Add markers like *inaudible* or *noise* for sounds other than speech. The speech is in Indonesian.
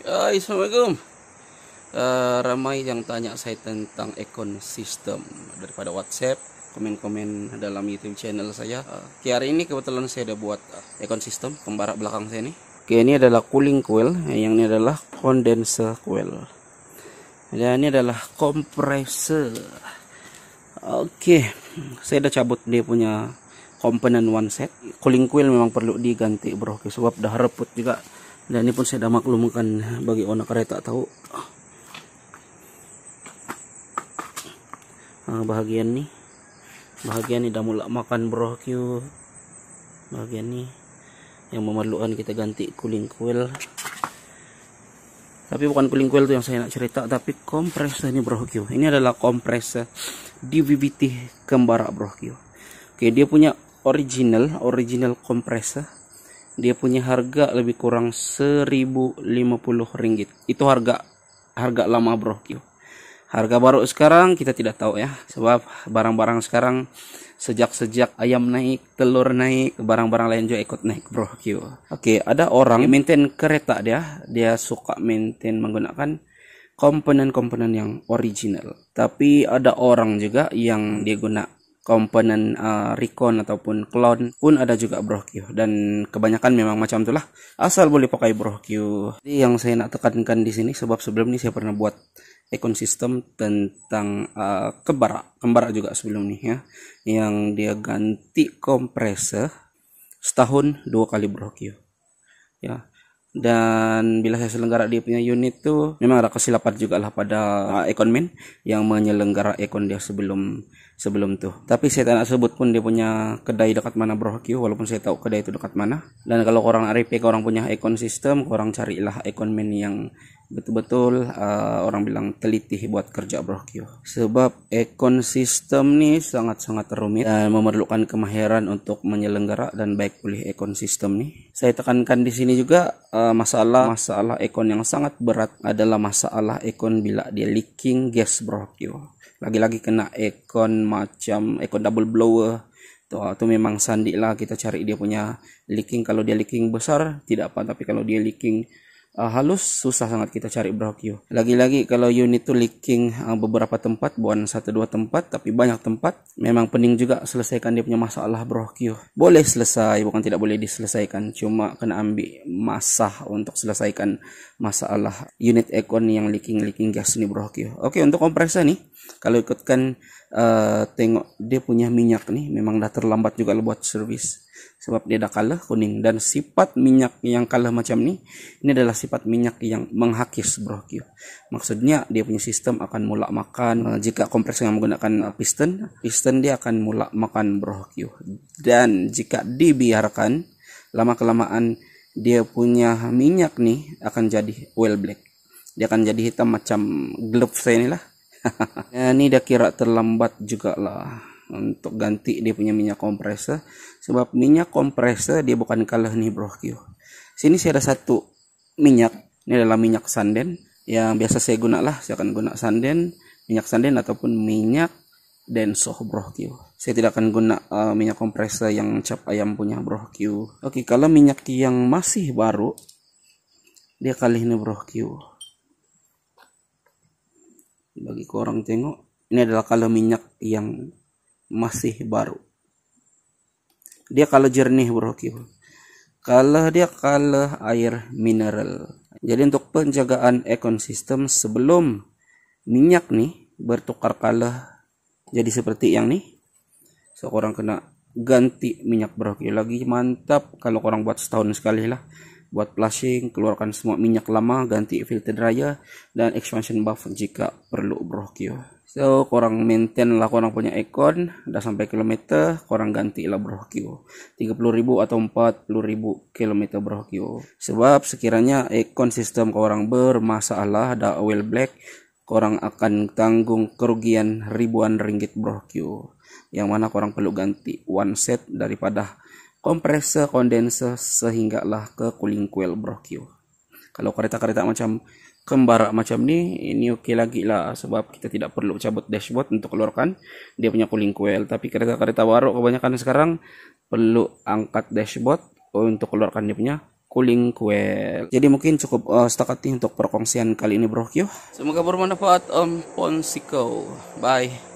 Ya, Assalamualaikum. Uh, ramai yang tanya saya tentang ekosistem daripada WhatsApp, komen-komen dalam YouTube channel saya. Oke, hari ini kebetulan saya ada buat uh, eh, ekosistem pembarak belakang saya ini. Oke, ini adalah cooling coil, yang ini adalah condenser coil. Dan ini adalah kompresor. Oke, saya udah cabut dia punya komponen one set. Cooling coil memang perlu diganti, Bro, sebab dah reput juga dan ini pun saya dah maklumkan bagi owner kereta tahu uh, bahagian ni bahagian ni dah mula makan bro Q bahagian ni yang memerlukan kita ganti cooling coil tapi bukan cooling coil tu yang saya nak cerita tapi kompresor ni bro ini adalah kompresor DVBT kembara bro oke dia punya original original kompresor dia punya harga lebih kurang 1050 ringgit itu harga harga lama bro harga baru sekarang kita tidak tahu ya sebab barang-barang sekarang sejak-sejak ayam naik telur naik barang-barang lain juga ikut naik bro Q oke ada orang yang maintain kereta dia dia suka maintain menggunakan komponen-komponen yang original tapi ada orang juga yang dia gunakan komponen uh, recon ataupun clone pun ada juga BroHQ dan kebanyakan memang macam itulah asal boleh pakai BroHQ. Jadi yang saya nak tekankan di sini sebab sebelum ini saya pernah buat ekosistem sistem tentang uh, eh, kebara kembara juga sebelum ini ya yang dia ganti kompresor setahun dua kali BroHQ. Ya. Dan bila saya selenggara dia punya unit tuh memang ada kesilapan juga lah pada uh, yang menyelenggara ekon dia sebelum sebelum tuh tapi saya tidak sebut pun dia punya kedai dekat mana bro Q walaupun saya tahu kedai itu dekat mana dan kalau orang RIP eh, orang punya ekon sistem, orang carilah ekon man yang betul-betul uh, orang bilang teliti buat kerja bro Q sebab ekon sistem nih sangat-sangat rumit dan memerlukan kemahiran untuk menyelenggara dan baik pulih ekon sistem nih saya tekankan di sini juga uh, masalah masalah ekon yang sangat berat adalah masalah ekon bila dia leaking gas bro Q lagi-lagi kena ekon macam ekon double blower tuh atau memang sandi lah kita cari dia punya leaking kalau dia leaking besar tidak apa tapi kalau dia leaking uh, halus susah sangat kita cari brokio lagi-lagi kalau unit need to leaking uh, beberapa tempat bukan satu dua tempat tapi banyak tempat memang pening juga selesaikan dia punya masalah brokio boleh selesai bukan tidak boleh diselesaikan cuma kena ambil masa untuk selesaikan masalah unit ekon yang leaking leaking gas ini brokio oke untuk kompresor nih kalau ikutkan uh, tengok dia punya minyak nih memang dah terlambat juga buat servis sebab dia dah kalah kuning dan sifat minyak yang kalah macam ni ini adalah sifat minyak yang menghakis bronkium maksudnya dia punya sistem akan mula makan eh, jika kompresor yang menggunakan eh, piston piston dia akan mula makan bronkium dan jika dibiarkan lama kelamaan dia punya minyak nih akan jadi well black dia akan jadi hitam macam glove saya inilah ini *laughs* eh, dah kira terlambat juga lah untuk ganti dia punya minyak kompresor sebab minyak kompresor dia bukan kalah nih bro sini saya ada satu minyak ini adalah minyak sanden yang biasa saya guna lah saya akan guna sanden minyak sanden ataupun minyak denso bro saya tidak akan guna uh, minyak kompresor yang cap ayam punya bro oke kalau minyak yang masih baru dia kali ini bro bagi korang tengok ini adalah kalau minyak yang masih baru dia kalau jernih bro kalau dia kalah air mineral jadi untuk penjagaan ekosistem sebelum minyak nih bertukar kalah jadi seperti yang nih seorang so, kena ganti minyak berokil lagi mantap kalau orang buat setahun sekali lah buat flushing, keluarkan semua minyak lama, ganti filter raya, dan expansion buff jika perlu bro kyo. So, korang maintain lah korang punya icon, dah sampai kilometer, korang ganti lah bro kyo. 30.000 atau 40.000 ribu bro kyo. Sebab sekiranya icon sistem korang bermasalah, dah oil black, korang akan tanggung kerugian ribuan ringgit bro kyo. Yang mana korang perlu ganti one set daripada kompresor kondenser sehingga lah ke cooling coil brokio kalau kereta-kereta macam kembara macam ni ini okey lagi lah sebab kita tidak perlu cabut dashboard untuk keluarkan dia punya cooling coil tapi kereta-kereta baru kebanyakan sekarang perlu angkat dashboard untuk keluarkan dia punya cooling coil jadi mungkin cukup uh, setakat ini untuk perkongsian kali ini bro semoga bermanfaat om um, Ponsiko bye